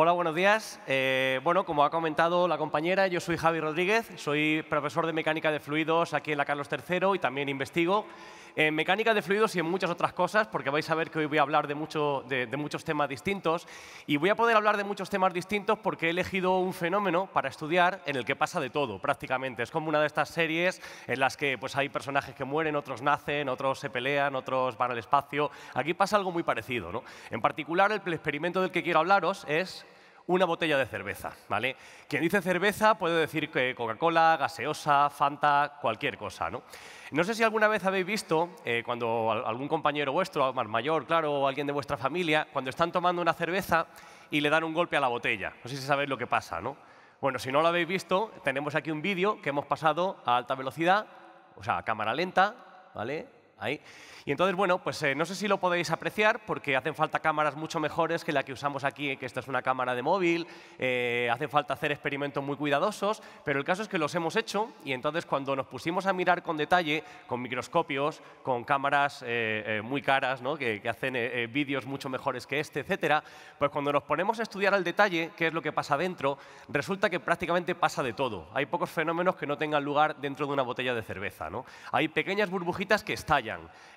Hola, buenos días. Eh, bueno, como ha comentado la compañera, yo soy Javi Rodríguez, soy profesor de mecánica de fluidos aquí en la Carlos III y también investigo en mecánica de fluidos y en muchas otras cosas, porque vais a ver que hoy voy a hablar de, mucho, muchos temas distintos y voy a poder hablar de muchos temas distintos porque he elegido un fenómeno para estudiar en el que pasa de todo, prácticamente. Es como una de estas series en las que pues, hay personajes que mueren, otros nacen, otros se pelean, otros van al espacio. Aquí pasa algo muy parecido. En particular, el experimento del que quiero hablaros es una botella de cerveza, ¿vale? Quien dice cerveza puede decir que Coca-Cola, gaseosa, Fanta, cualquier cosa, ¿no? No sé si alguna vez habéis visto, eh, cuando algún compañero vuestro, más mayor, claro, o alguien de vuestra familia, cuando están tomando una cerveza y le dan un golpe a la botella. No sé si sabéis lo que pasa, ¿no? Bueno, si no lo habéis visto, tenemos aquí un vídeo que hemos pasado a alta velocidad, o sea, a cámara lenta, ¿vale? Y entonces, bueno, pues eh, no sé si lo podéis apreciar porque hacen falta cámaras mucho mejores que la que usamos aquí, que esta es una cámara de móvil, eh, hacen falta hacer experimentos muy cuidadosos, pero el caso es que los hemos hecho y entonces cuando nos pusimos a mirar con detalle, con microscopios, con cámaras eh, muy caras, que, hacen vídeos mucho mejores que este, etc., pues cuando nos ponemos a estudiar al detalle qué es lo que pasa dentro, resulta que prácticamente pasa de todo. Hay pocos fenómenos que no tengan lugar dentro de una botella de cerveza. Hay pequeñas burbujitas que estallan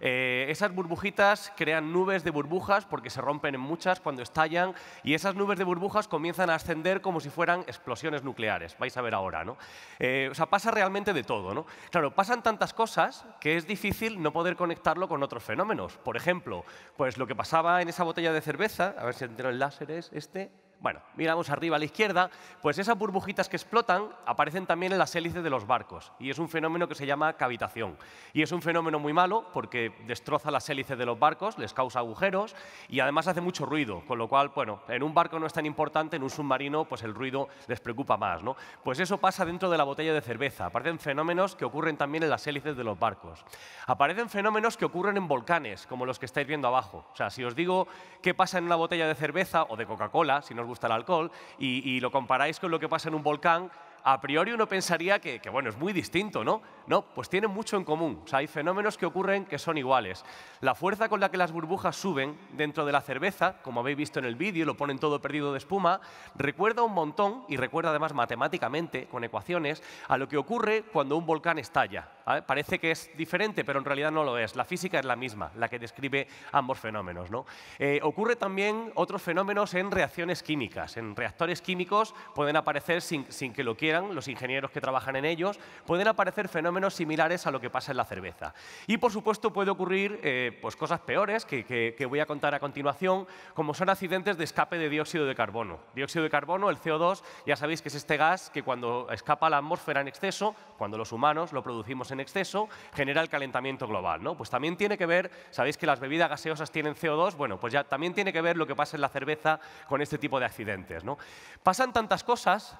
eh, esas burbujitas crean nubes de burbujas porque se rompen en muchas cuando estallan y esas nubes de burbujas comienzan a ascender como si fueran explosiones nucleares. Vais a ver ahora, ¿no? Eh, o sea, pasa realmente de todo, ¿no? Claro, pasan tantas cosas que es difícil no poder conectarlo con otros fenómenos. Por ejemplo, pues lo que pasaba en esa botella de cerveza, a ver si entero el láser es este, bueno, miramos arriba a la izquierda, pues esas burbujitas que explotan aparecen también en las hélices de los barcos y es un fenómeno que se llama cavitación. Y es un fenómeno muy malo porque destroza las hélices de los barcos, les causa agujeros y además hace mucho ruido, con lo cual, bueno, en un barco no es tan importante, en un submarino pues el ruido les preocupa más, ¿no? Pues eso pasa dentro de la botella de cerveza, aparecen fenómenos que ocurren también en las hélices de los barcos. Aparecen fenómenos que ocurren en volcanes, como los que estáis viendo abajo. O sea, si os digo qué pasa en una botella de cerveza o de Coca-Cola, si nos gusta el alcohol, y, y lo comparáis con lo que pasa en un volcán, a priori uno pensaría que, bueno, es muy distinto, ¿no? No, pues tienen mucho en común. hay fenómenos que ocurren que son iguales. La fuerza con la que las burbujas suben dentro de la cerveza, como habéis visto en el vídeo, lo ponen todo perdido de espuma, recuerda un montón, y recuerda además matemáticamente, con ecuaciones, a lo que ocurre cuando un volcán estalla. Parece que es diferente, pero en realidad no lo es. La física es la misma, la que describe ambos fenómenos. ¿no? Eh, ocurre también otros fenómenos en reacciones químicas. En reactores químicos pueden aparecer sin, sin que lo quieran los ingenieros que trabajan en ellos, pueden aparecer fenómenos similares a lo que pasa en la cerveza. Y, por supuesto, puede ocurrir eh, pues cosas peores que, voy a contar a continuación, como son accidentes de escape de dióxido de carbono. Dióxido de carbono, el CO2, ya sabéis que es este gas que cuando escapa a la atmósfera en exceso, cuando los humanos lo producimos en exceso, genera el calentamiento global. ¿no? Pues también tiene que ver, sabéis que las bebidas gaseosas tienen CO2, bueno, pues ya también tiene que ver lo que pasa en la cerveza con este tipo de accidentes. ¿no? Pasan tantas cosas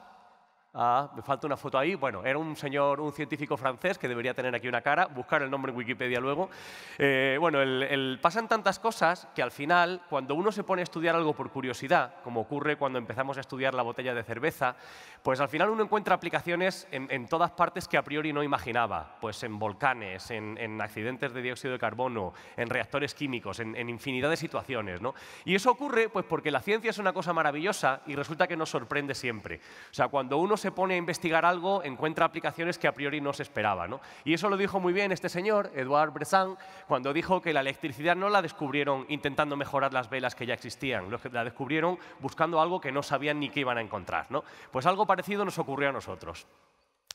Ah, me falta una foto ahí. Bueno, era un señor, un científico francés que debería tener aquí una cara, buscar el nombre en Wikipedia luego. Eh, bueno, el, pasan tantas cosas que al final, cuando uno se pone a estudiar algo por curiosidad, como ocurre cuando empezamos a estudiar la botella de cerveza, pues al final uno encuentra aplicaciones en, todas partes que a priori no imaginaba. Pues en volcanes, en, accidentes de dióxido de carbono, en reactores químicos, en, en, infinidad de situaciones. ¿no? Y eso ocurre pues porque la ciencia es una cosa maravillosa y resulta que nos sorprende siempre. O sea, cuando uno se pone a investigar algo, encuentra aplicaciones que a priori no se esperaba. Y eso lo dijo muy bien este señor, Eduard Bressan, cuando dijo que la electricidad no la descubrieron intentando mejorar las velas que ya existían, la descubrieron buscando algo que no sabían ni que iban a encontrar. Pues algo parecido nos ocurrió a nosotros.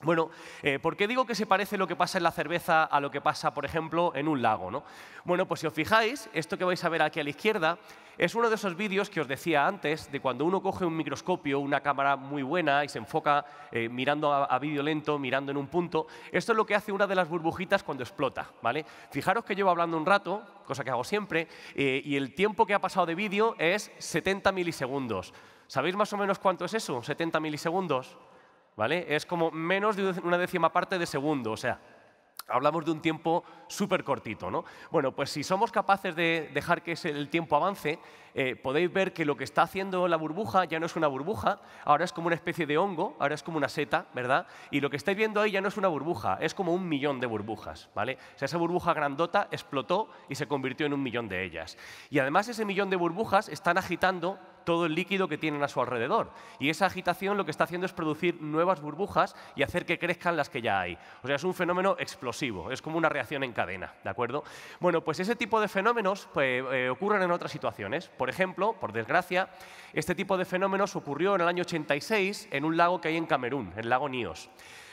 Bueno, eh, ¿por qué digo que se parece lo que pasa en la cerveza a lo que pasa, por ejemplo, en un lago? ¿no? Bueno, pues si os fijáis, esto que vais a ver aquí a la izquierda es uno de esos vídeos que os decía antes, de cuando uno coge un microscopio, una cámara muy buena y se enfoca eh, mirando a, vídeo lento, mirando en un punto. Esto es lo que hace una de las burbujitas cuando explota. ¿vale? Fijaros que llevo hablando un rato, cosa que hago siempre, eh, y el tiempo que ha pasado de vídeo es 70 milisegundos. ¿Sabéis más o menos cuánto es eso? 70 milisegundos. Es como menos de una décima parte de segundo, o sea, hablamos de un tiempo súper cortito, ¿no? Bueno, pues si somos capaces de dejar que el tiempo avance, eh, podéis ver que lo que está haciendo la burbuja ya no es una burbuja, ahora es como una especie de hongo, ahora es como una seta, ¿verdad? Y lo que estáis viendo ahí ya no es una burbuja, es como un millón de burbujas, ¿vale? O sea, esa burbuja grandota explotó y se convirtió en un millón de ellas. Y además ese millón de burbujas están agitando todo el líquido que tienen a su alrededor. Y esa agitación lo que está haciendo es producir nuevas burbujas y hacer que crezcan las que ya hay. O sea, es un fenómeno explosivo, es como una reacción en cadena, ¿de acuerdo? Bueno, pues ese tipo de fenómenos pues, eh, ocurren en otras situaciones. Por ejemplo, por desgracia, este tipo de fenómenos ocurrió en el año 86 en un lago que hay en Camerún, el lago Níos.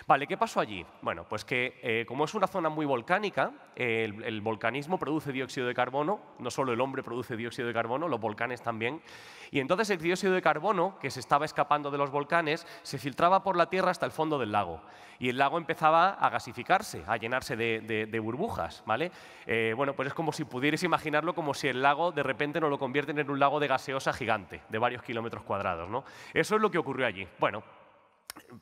Vale, ¿qué pasó allí? Bueno, pues que eh, como es una zona muy volcánica, el, volcanismo produce dióxido de carbono, no solo el hombre produce dióxido de carbono, los volcanes también, y entonces el dióxido de carbono que se estaba escapando de los volcanes se filtraba por la tierra hasta el fondo del lago, y el lago empezaba a gasificarse, a llenarse de, burbujas, ¿vale? Eh, bueno, pues es como si pudieras imaginarlo como si el lago de repente no lo convierten en un lago de gaseosa gigante, de varios kilómetros cuadrados, ¿no? Eso es lo que ocurrió allí. Bueno,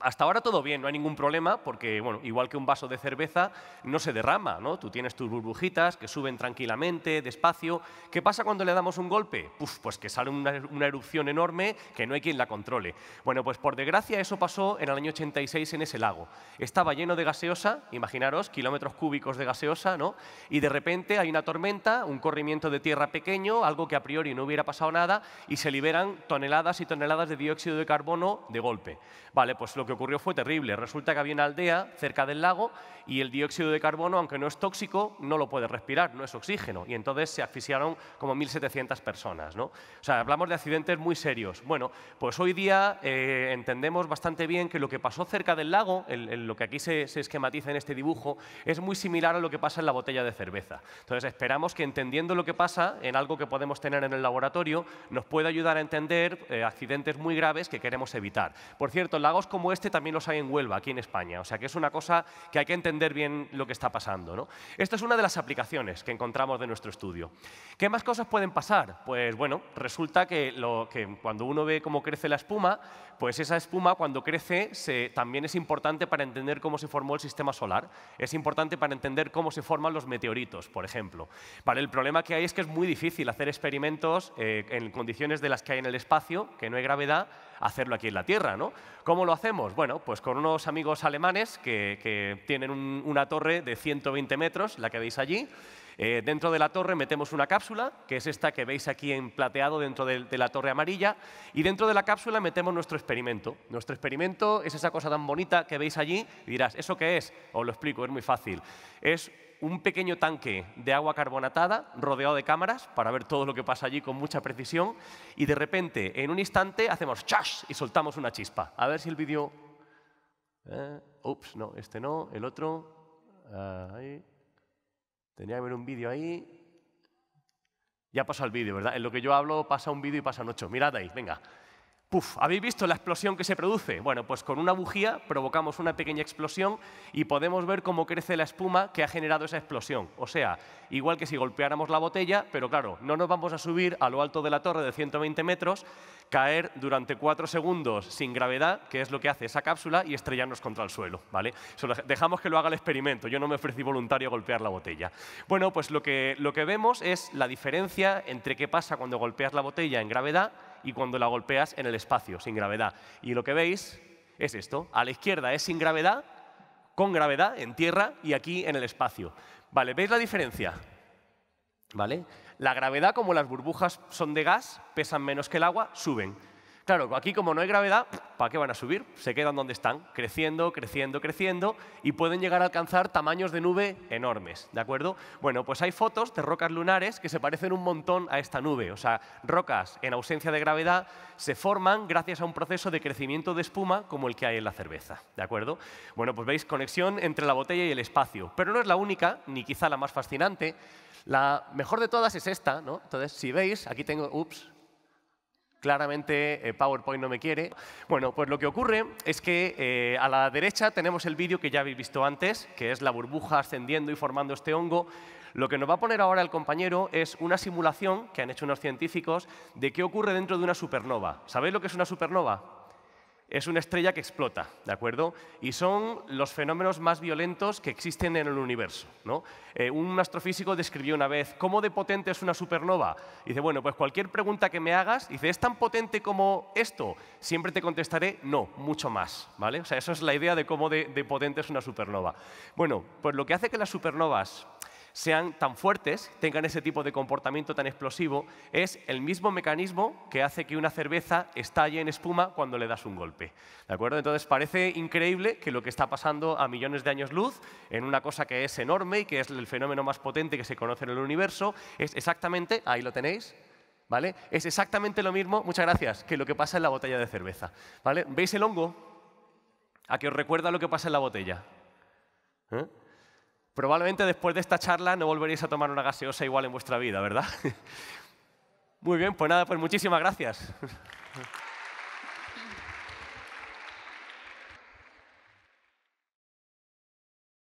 hasta ahora todo bien, no hay ningún problema, porque bueno, igual que un vaso de cerveza no se derrama, ¿no? Tú tienes tus burbujitas que suben tranquilamente, despacio. ¿Qué pasa cuando le damos un golpe? pues que sale una, erupción enorme que no hay quien la controle. Bueno, pues por desgracia eso pasó en el año 86 en ese lago. Estaba lleno de gaseosa, imaginaros, kilómetros cúbicos de gaseosa, ¿no? Y de repente hay una tormenta, un corrimiento de tierra pequeño, algo que a priori no hubiera pasado nada, y se liberan toneladas y toneladas de dióxido de carbono de golpe. Vale, pues lo que ocurrió fue terrible. Resulta que había una aldea cerca del lago y el dióxido de carbono, aunque no es tóxico, no lo puede respirar, no es oxígeno. Y entonces se asfixiaron como 1.700 personas. ¿no? O sea, hablamos de accidentes muy serios. Bueno, pues hoy día eh, entendemos bastante bien que lo que pasó cerca del lago, lo que aquí se, esquematiza en este dibujo, es muy similar a lo que pasa en la botella de cerveza. Entonces esperamos que entendiendo lo que pasa en algo que podemos tener en el laboratorio, nos pueda ayudar a entender eh, accidentes muy graves que queremos evitar. Por cierto, lagos como este también los hay en Huelva, aquí en España. O sea que es una cosa que hay que entender bien lo que está pasando. ¿no? Esta es una de las aplicaciones que encontramos de nuestro estudio. ¿Qué más cosas pueden pasar? Pues bueno, resulta que, lo, que cuando uno ve cómo crece la espuma, pues esa espuma cuando crece se, también es importante para entender cómo se formó el sistema solar. Es importante para entender cómo se forman los meteoritos, por ejemplo. Vale, el problema que hay es que es muy difícil hacer experimentos eh, en condiciones de las que hay en el espacio, que no hay gravedad, hacerlo aquí en la Tierra, ¿no? ¿Cómo lo hacemos? Bueno, pues con unos amigos alemanes que, tienen una torre de 120 metros, la que veis allí, eh, dentro de la torre metemos una cápsula, que es esta que veis aquí en plateado dentro de, la torre amarilla, y dentro de la cápsula metemos nuestro experimento. Nuestro experimento es esa cosa tan bonita que veis allí, y dirás, ¿eso qué es? Os lo explico, es muy fácil. Es un pequeño tanque de agua carbonatada rodeado de cámaras para ver todo lo que pasa allí con mucha precisión y de repente, en un instante, hacemos chash y soltamos una chispa. A ver si el vídeo... Eh, ups, no, este no, el otro... ahí. Tenía que ver un vídeo ahí. Ya pasó el vídeo, ¿verdad? En lo que yo hablo pasa un vídeo y pasan ocho. Mirad ahí, venga. ¡Puf! ¿Habéis visto la explosión que se produce? Bueno, pues con una bujía provocamos una pequeña explosión y podemos ver cómo crece la espuma que ha generado esa explosión. O sea, igual que si golpeáramos la botella, pero claro, no nos vamos a subir a lo alto de la torre de 120 metros, caer durante cuatro segundos sin gravedad, que es lo que hace esa cápsula, y estrellarnos contra el suelo. ¿vale? Dejamos que lo haga el experimento. Yo no me ofrecí voluntario a golpear la botella. Bueno, pues lo que, lo que vemos es la diferencia entre qué pasa cuando golpeas la botella en gravedad y cuando la golpeas en el espacio, sin gravedad. Y lo que veis es esto. A la izquierda es sin gravedad, con gravedad en tierra y aquí en el espacio. ¿Vale? ¿Veis la diferencia? ¿Vale? La gravedad, como las burbujas son de gas, pesan menos que el agua, suben Claro, aquí como no hay gravedad, ¿para qué van a subir? Se quedan donde están, creciendo, creciendo, creciendo, y pueden llegar a alcanzar tamaños de nube enormes, ¿de acuerdo? Bueno, pues hay fotos de rocas lunares que se parecen un montón a esta nube, o sea, rocas en ausencia de gravedad se forman gracias a un proceso de crecimiento de espuma como el que hay en la cerveza, ¿de acuerdo? Bueno, pues veis conexión entre la botella y el espacio, pero no es la única, ni quizá la más fascinante. La mejor de todas es esta, ¿no? Entonces, si veis, aquí tengo, ups, Claramente eh, PowerPoint no me quiere. Bueno, pues lo que ocurre es que eh, a la derecha tenemos el vídeo que ya habéis visto antes, que es la burbuja ascendiendo y formando este hongo. Lo que nos va a poner ahora el compañero es una simulación que han hecho unos científicos de qué ocurre dentro de una supernova. ¿Sabéis lo que es una supernova? es una estrella que explota, ¿de acuerdo? Y son los fenómenos más violentos que existen en el universo, eh, un astrofísico describió una vez, ¿cómo de potente es una supernova? dice, bueno, pues cualquier pregunta que me hagas, dice, ¿es tan potente como esto? Siempre te contestaré, no, mucho más, ¿vale? O sea, esa es la idea de cómo de potente es una supernova. Bueno, pues lo que hace que las supernovas sean tan fuertes, tengan ese tipo de comportamiento tan explosivo, es el mismo mecanismo que hace que una cerveza estalle en espuma cuando le das un golpe. ¿De acuerdo? Entonces parece increíble que lo que está pasando a millones de años luz, en una cosa que es enorme y que es el fenómeno más potente que se conoce en el universo, es exactamente, ahí lo tenéis, ¿vale? Es exactamente lo mismo, muchas gracias, que lo que pasa en la botella de cerveza. ¿Veis el hongo? ¿A que os recuerda lo que pasa en la botella? ¿Eh? Probablemente después de esta charla no volveréis a tomar una gaseosa igual en vuestra vida, ¿verdad? Muy bien, pues nada, pues muchísimas gracias.